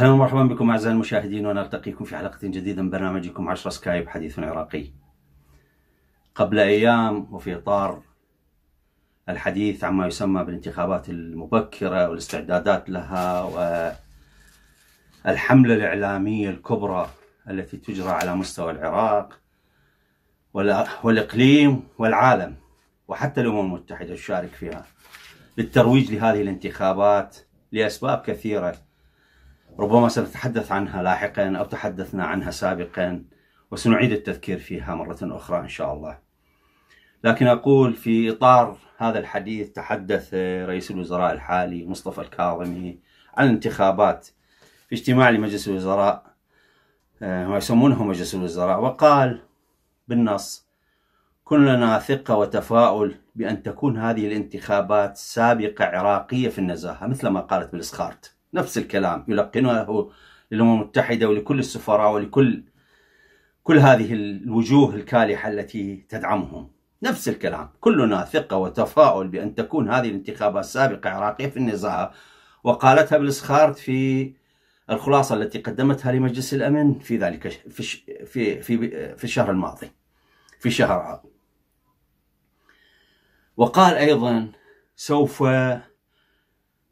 اهلا ومرحبا بكم اعزائي المشاهدين ونلتقيكم في حلقه جديده من برنامجكم 10 سكايب حديث عراقي. قبل ايام وفي اطار الحديث عما يسمى بالانتخابات المبكره والاستعدادات لها والحمله الاعلاميه الكبرى التي تجرى على مستوى العراق والاقليم والعالم وحتى الامم المتحده تشارك فيها للترويج لهذه الانتخابات لاسباب كثيره ربما سنتحدث عنها لاحقا أو تحدثنا عنها سابقا وسنعيد التذكير فيها مرة أخرى إن شاء الله لكن أقول في إطار هذا الحديث تحدث رئيس الوزراء الحالي مصطفى الكاظمي عن الانتخابات في اجتماع لمجلس الوزراء آه، ما يسمونه مجلس الوزراء وقال بالنص كلنا ثقة وتفاؤل بأن تكون هذه الانتخابات سابقة عراقية في النزاهة مثل ما قالت بالإسخارت نفس الكلام يلقنه للأمم المتحدة ولكل السفراء ولكل كل هذه الوجوه الكالحة التي تدعمهم نفس الكلام كلنا ثقة وتفاؤل بأن تكون هذه الانتخابات السابقة عراقية في النزاهة وقالتها بالسخارت في الخلاصة التي قدمتها لمجلس الأمن في ذلك في في في, في الشهر الماضي في شهر عام وقال أيضا سوف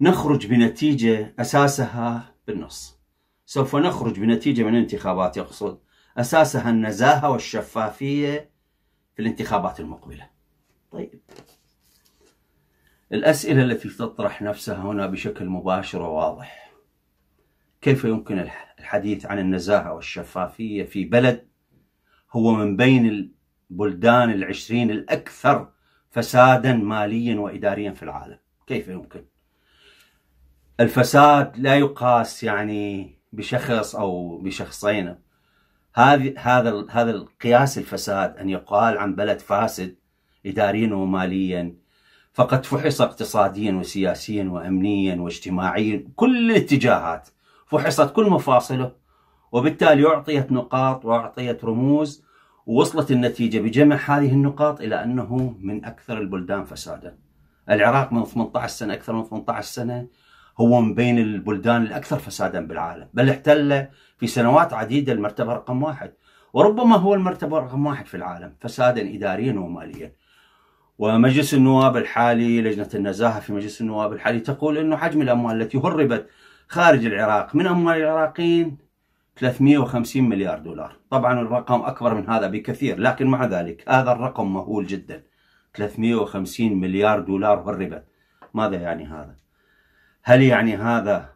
نخرج بنتيجة أساسها بالنص سوف نخرج بنتيجة من الانتخابات يقصد أساسها النزاهة والشفافية في الانتخابات المقبلة طيب الأسئلة التي تطرح نفسها هنا بشكل مباشر وواضح كيف يمكن الحديث عن النزاهة والشفافية في بلد هو من بين البلدان العشرين الأكثر فسادا ماليا وإداريا في العالم كيف يمكن؟ الفساد لا يقاس يعني بشخص او بشخصين هذه هذا هذا القياس الفساد ان يقال عن بلد فاسد اداريا وماليا فقد فحص اقتصاديا وسياسيا وامنيا واجتماعيا كل الاتجاهات فحصت كل مفاصله وبالتالي اعطيت نقاط واعطيت رموز ووصلت النتيجه بجمع هذه النقاط الى انه من اكثر البلدان فسادا. العراق من 18 سنه اكثر من 18 سنه هو من بين البلدان الأكثر فسادا بالعالم بل احتل في سنوات عديدة المرتبة رقم واحد وربما هو المرتبة رقم واحد في العالم فسادا إداريا وماليا ومجلس النواب الحالي لجنة النزاهة في مجلس النواب الحالي تقول أنه حجم الأموال التي هربت خارج العراق من أموال العراقيين 350 مليار دولار طبعا الرقم أكبر من هذا بكثير لكن مع ذلك هذا الرقم مهول جدا 350 مليار دولار هربت ماذا يعني هذا؟ هل يعني هذا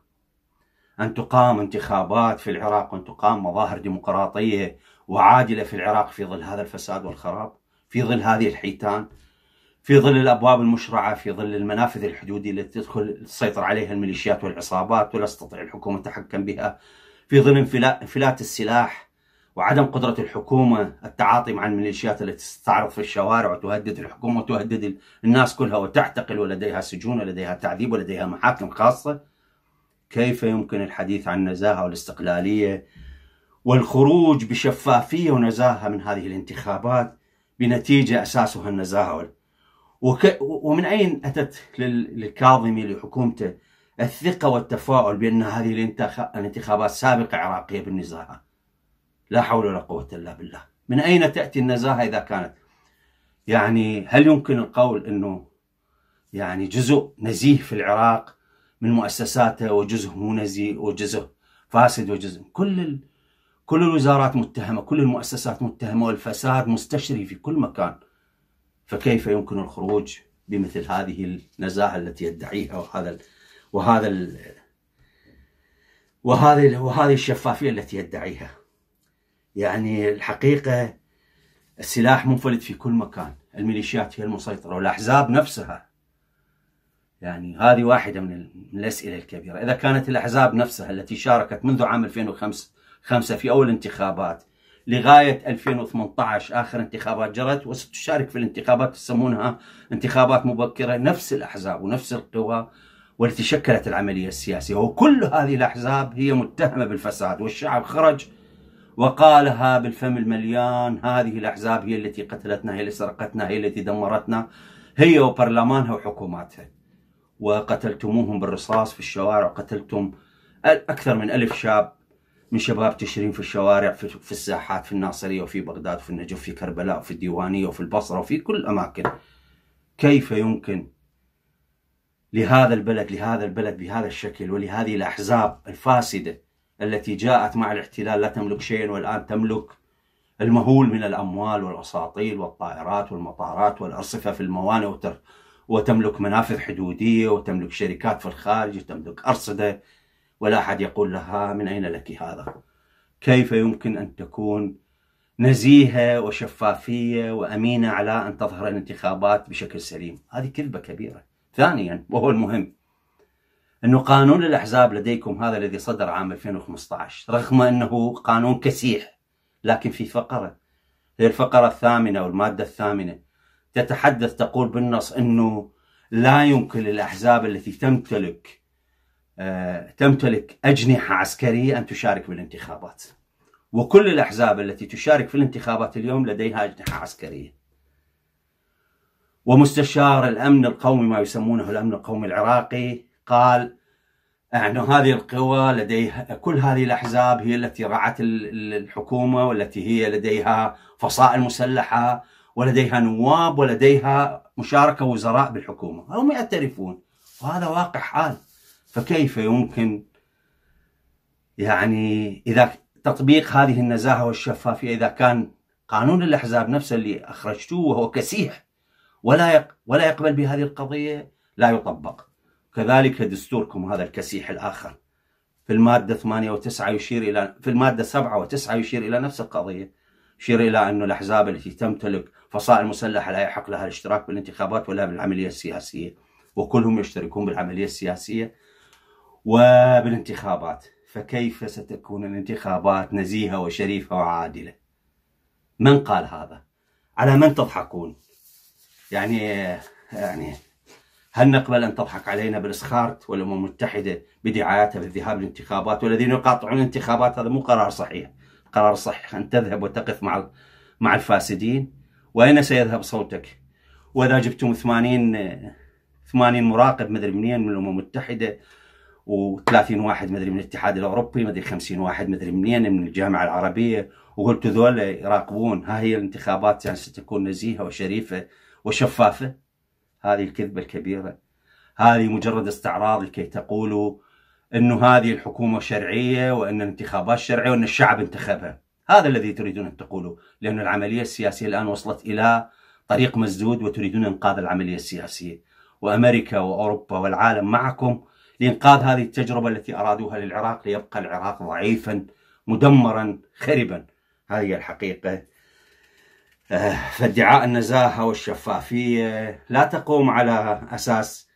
أن تقام انتخابات في العراق وأن تقام مظاهر ديمقراطية وعادلة في العراق في ظل هذا الفساد والخراب في ظل هذه الحيتان في ظل الأبواب المشرعة في ظل المنافذ الحدودية التي تدخل تسيطر عليها الميليشيات والعصابات ولا تستطيع الحكومة التحكم بها في ظل انفلات السلاح وعدم قدرة الحكومة التعاطي مع الميليشيات التي تستعرض في الشوارع وتهدد الحكومة وتهدد الناس كلها وتعتقل ولديها سجون ولديها تعذيب ولديها محاكم خاصة كيف يمكن الحديث عن النزاهة والاستقلالية والخروج بشفافية ونزاهة من هذه الانتخابات بنتيجة أساسها النزاهة وك... ومن أين أتت لل... للكاظمي لحكومته الثقة والتفاؤل بأن هذه الانتخابات سابقة عراقية بالنزاهة لا حول ولا قوة إلا بالله من أين تأتي النزاهة إذا كانت يعني هل يمكن القول أنه يعني جزء نزيه في العراق من مؤسساته وجزء مو نزيه وجزء فاسد وجزء كل ال... كل الوزارات متهمة كل المؤسسات متهمة والفساد مستشري في كل مكان فكيف يمكن الخروج بمثل هذه النزاهة التي يدعيها وهذا ال... وهذا ال... وهذه وهذه الشفافية التي يدعيها يعني الحقيقة السلاح منفلت في كل مكان الميليشيات هي المسيطرة والأحزاب نفسها يعني هذه واحدة من الأسئلة الكبيرة إذا كانت الأحزاب نفسها التي شاركت منذ عام 2005 في أول انتخابات لغاية 2018 آخر انتخابات جرت وستشارك في الانتخابات يسمونها انتخابات مبكرة نفس الأحزاب ونفس القوى والتي شكلت العملية السياسية وكل هذه الأحزاب هي متهمة بالفساد والشعب خرج وقالها بالفم المليان هذه الأحزاب هي التي قتلتنا هي التي سرقتنا هي التي دمرتنا هي وبرلمانها وحكوماتها وقتلتموهم بالرصاص في الشوارع قتلتم أكثر من ألف شاب من شباب تشرين في الشوارع في, في الساحات في الناصرية وفي بغداد وفي النجف في كربلاء وفي الديوانية وفي البصرة وفي كل الأماكن كيف يمكن لهذا البلد لهذا البلد بهذا الشكل ولهذه الأحزاب الفاسدة التي جاءت مع الاحتلال لا تملك شيئا والآن تملك المهول من الأموال والأساطيل والطائرات والمطارات والأرصفة في الموانئ وتملك منافذ حدودية وتملك شركات في الخارج وتملك أرصدة ولا أحد يقول لها من أين لك هذا كيف يمكن أن تكون نزيهة وشفافية وأمينة على أن تظهر الانتخابات بشكل سليم هذه كذبة كبيرة ثانيا وهو المهم أنه قانون الأحزاب لديكم هذا الذي صدر عام 2015 رغم أنه قانون كسيح لكن في فقرة هي الفقرة الثامنة والماده الثامنة تتحدث تقول بالنص أنه لا يمكن للأحزاب التي تمتلك آه، تمتلك أجنحة عسكرية أن تشارك بالانتخابات وكل الأحزاب التي تشارك في الانتخابات اليوم لديها أجنحة عسكرية ومستشار الأمن القومي ما يسمونه الأمن القومي العراقي قال أن هذه القوى لديها كل هذه الأحزاب هي التي رعت الحكومة والتي هي لديها فصائل مسلحة ولديها نواب ولديها مشاركة وزراء بالحكومة هم يعترفون وهذا واقع حال فكيف يمكن يعني إذا تطبيق هذه النزاهة والشفافية إذا كان قانون الأحزاب نفسه اللي أخرجتوه وهو كسيح ولا ولا يقبل بهذه القضية لا يطبق كذلك دستوركم هذا الكسيح الآخر في المادة 8 و9 يشير إلى في المادة 7 و9 يشير إلى نفس القضية يشير إلى أن الأحزاب التي تمتلك فصائل مسلحة لا يحق لها الاشتراك بالانتخابات ولا بالعملية السياسية وكلهم يشتركون بالعملية السياسية وبالانتخابات فكيف ستكون الانتخابات نزيهة وشريفة وعادلة من قال هذا على من تضحكون يعني يعني هل نقبل أن تضحك علينا بالإسخارت والأمم المتحدة بدعاياتها بالذهاب للانتخابات والذين يقاطعون الانتخابات هذا مو قرار صحيح قرار صحيح أن تذهب وتقف مع مع الفاسدين وأين سيذهب صوتك وإذا جبتم 80 80 مراقب مدري منين من الأمم المتحدة و30 واحد مدري من الاتحاد الاوروبي مدري 50 واحد مدري منين من الجامعه العربيه وقلت ذول يراقبون ها هي الانتخابات يعني ستكون نزيهه وشريفه وشفافه هذه الكذبة الكبيرة هذه مجرد استعراض لكي تقولوا أنه هذه الحكومة شرعية وأن الانتخابات شرعية وأن الشعب انتخبها هذا الذي تريدون أن تقولوا لأن العملية السياسية الآن وصلت إلى طريق مسدود وتريدون إنقاذ العملية السياسية وأمريكا وأوروبا والعالم معكم لإنقاذ هذه التجربة التي أرادوها للعراق ليبقى العراق ضعيفا مدمرا خربا هذه الحقيقة آه، فادعاء النزاهة والشفافية لا تقوم على أساس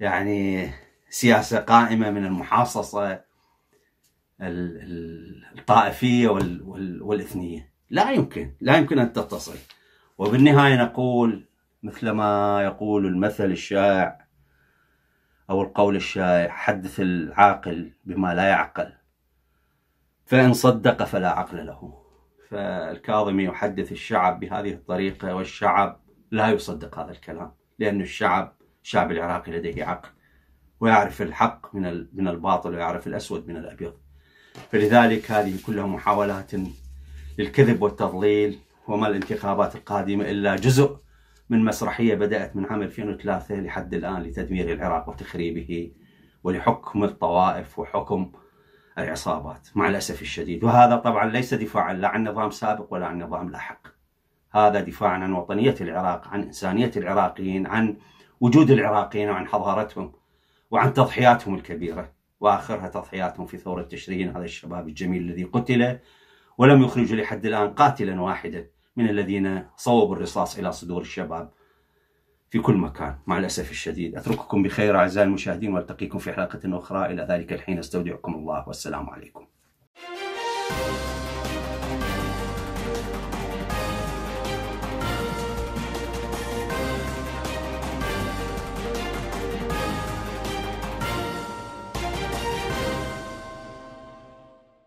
يعني سياسة قائمة من المحاصصة الطائفية والإثنية لا يمكن لا يمكن أن تتصل وبالنهاية نقول مثل ما يقول المثل الشائع أو القول الشائع حدث العاقل بما لا يعقل فإن صدق فلا عقل له فالكاظمي يحدث الشعب بهذه الطريقة والشعب لا يصدق هذا الكلام لأن الشعب الشعب العراقي لديه عقل ويعرف الحق من من الباطل ويعرف الأسود من الأبيض فلذلك هذه كلها محاولات للكذب والتضليل وما الانتخابات القادمة إلا جزء من مسرحية بدأت من عام 2003 لحد الآن لتدمير العراق وتخريبه ولحكم الطوائف وحكم العصابات مع الأسف الشديد وهذا طبعا ليس دفاعا لا عن نظام سابق ولا عن نظام لاحق هذا دفاعا عن وطنية العراق عن إنسانية العراقيين عن وجود العراقيين وعن حضارتهم وعن تضحياتهم الكبيرة وآخرها تضحياتهم في ثورة تشرين هذا الشباب الجميل الذي قتل ولم يخرجوا لحد الآن قاتلا واحدا من الذين صوبوا الرصاص إلى صدور الشباب في كل مكان مع الأسف الشديد أترككم بخير أعزائي المشاهدين وألتقيكم في حلقة أخرى إلى ذلك الحين أستودعكم الله والسلام عليكم